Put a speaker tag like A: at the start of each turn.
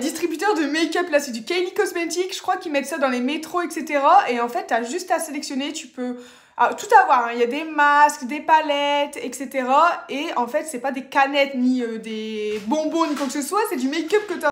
A: distributeur de make-up, là c'est du Kylie Cosmetics, je crois qu'ils mettent ça dans les métros, etc. Et en fait, t'as juste à sélectionner, tu peux ah, tout avoir, hein. il y a des masques, des palettes, etc. Et en fait, c'est pas des canettes ni euh, des bonbons ni quoi que ce soit, c'est du make-up que t'as.